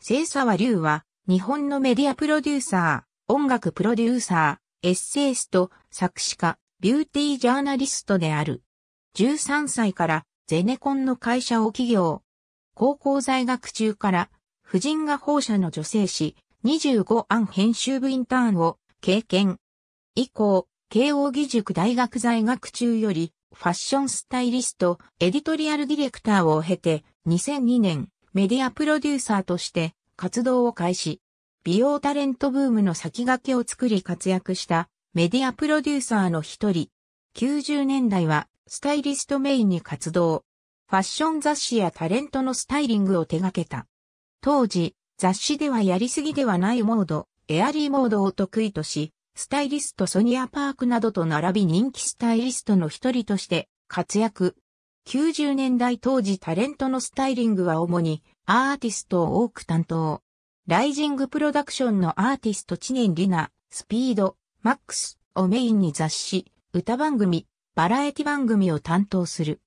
清沢龍は、日本のメディアプロデューサー、音楽プロデューサー、エッセイスト、作詞家、ビューティージャーナリストである。13歳からゼネコンの会社を起業。高校在学中から、婦人画放射の女性誌、25案編集部インターンを経験。以降、慶応義塾大学在学中より、ファッションスタイリスト、エディトリアルディレクターを経て、2002年、メディアプロデューサーとして、活動を開始。美容タレントブームの先駆けを作り活躍したメディアプロデューサーの一人。90年代はスタイリストメインに活動。ファッション雑誌やタレントのスタイリングを手掛けた。当時、雑誌ではやりすぎではないモード、エアリーモードを得意とし、スタイリストソニアパークなどと並び人気スタイリストの一人として活躍、90年代当時タレントのスタイリングは主にアーティストを多く担当。ライジングプロダクションのアーティスト知念里奈、スピード、マックスをメインに雑誌、歌番組、バラエティ番組を担当する。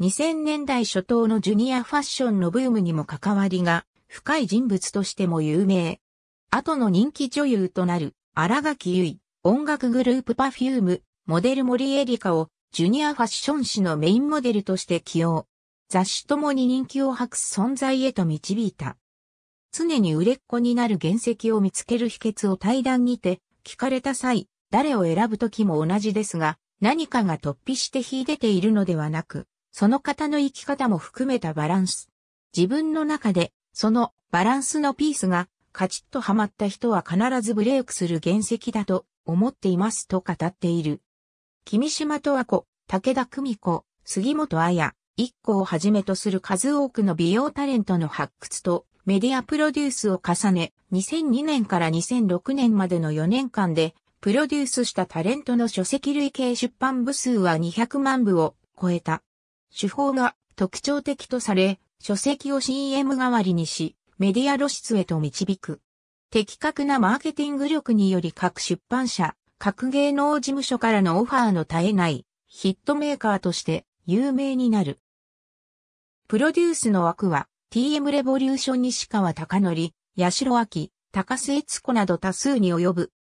2000年代初頭のジュニアファッションのブームにも関わりが深い人物としても有名。後の人気女優となる荒垣結衣、音楽グループパフューム、モデル森エリカをジュニアファッション誌のメインモデルとして起用。雑誌ともに人気を博す存在へと導いた。常に売れっ子になる原石を見つける秘訣を対談にて聞かれた際、誰を選ぶ時も同じですが、何かが突飛して秀でているのではなく、その方の生き方も含めたバランス。自分の中で、そのバランスのピースがカチッとハマった人は必ずブレイクする原石だと思っていますと語っている。君島十和子、武田久美子、杉本彩、一子をはじめとする数多くの美容タレントの発掘とメディアプロデュースを重ね、2002年から2006年までの4年間で、プロデュースしたタレントの書籍類計出版部数は200万部を超えた。手法が特徴的とされ、書籍を CM 代わりにし、メディア露出へと導く。的確なマーケティング力により各出版社、各芸能事務所からのオファーの絶えないヒットメーカーとして有名になる。プロデュースの枠は TM レボリューション西川貴則、八代明、高須悦子など多数に及ぶ。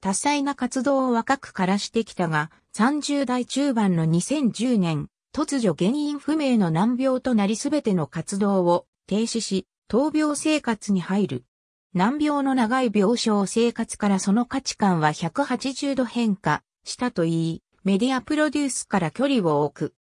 多彩な活動を若くからしてきたが、30代中盤の2010年、突如原因不明の難病となりすべての活動を停止し、闘病生活に入る。難病の長い病床生活からその価値観は180度変化したと言い、メディアプロデュースから距離を置く。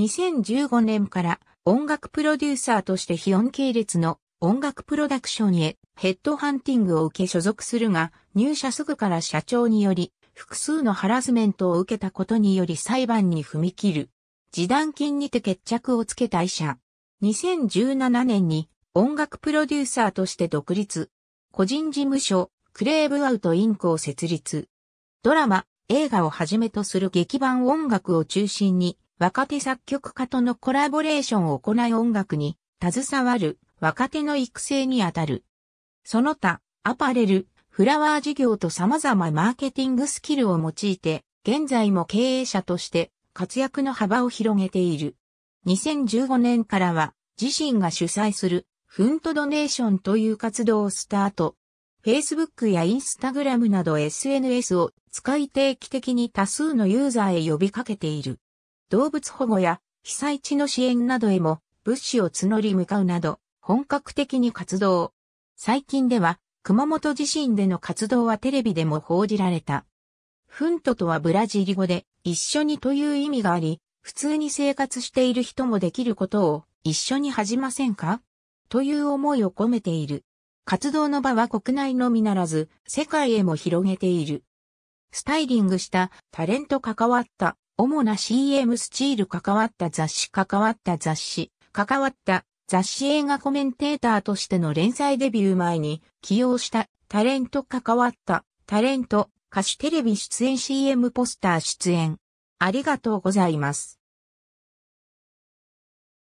2015年から音楽プロデューサーとしてヒオン系列の音楽プロダクションへヘッドハンティングを受け所属するが、入社すぐから社長により複数のハラスメントを受けたことにより裁判に踏み切る。示談金にて決着をつけた医社。2017年に音楽プロデューサーとして独立。個人事務所、クレーブアウトインクを設立。ドラマ、映画をはじめとする劇版音楽を中心に、若手作曲家とのコラボレーションを行い音楽に、携わる若手の育成にあたる。その他、アパレル、フラワー事業と様々マーケティングスキルを用いて、現在も経営者として活躍の幅を広げている。2015年からは自身が主催するフントドネーションという活動をスタート。Facebook や Instagram など SNS を使い定期的に多数のユーザーへ呼びかけている。動物保護や被災地の支援などへも物資を募り向かうなど本格的に活動。最近では熊本地震での活動はテレビでも報じられた。フントとはブラジリ語で一緒にという意味があり、普通に生活している人もできることを一緒に始めませんかという思いを込めている。活動の場は国内のみならず、世界へも広げている。スタイリングした、タレント関わった、主な CM スチール関わった雑誌関わった雑誌、関わった雑誌映画コメンテーターとしての連載デビュー前に起用したタレント関わったタレント歌手テレビ出演 CM ポスター出演。ありがとうございます。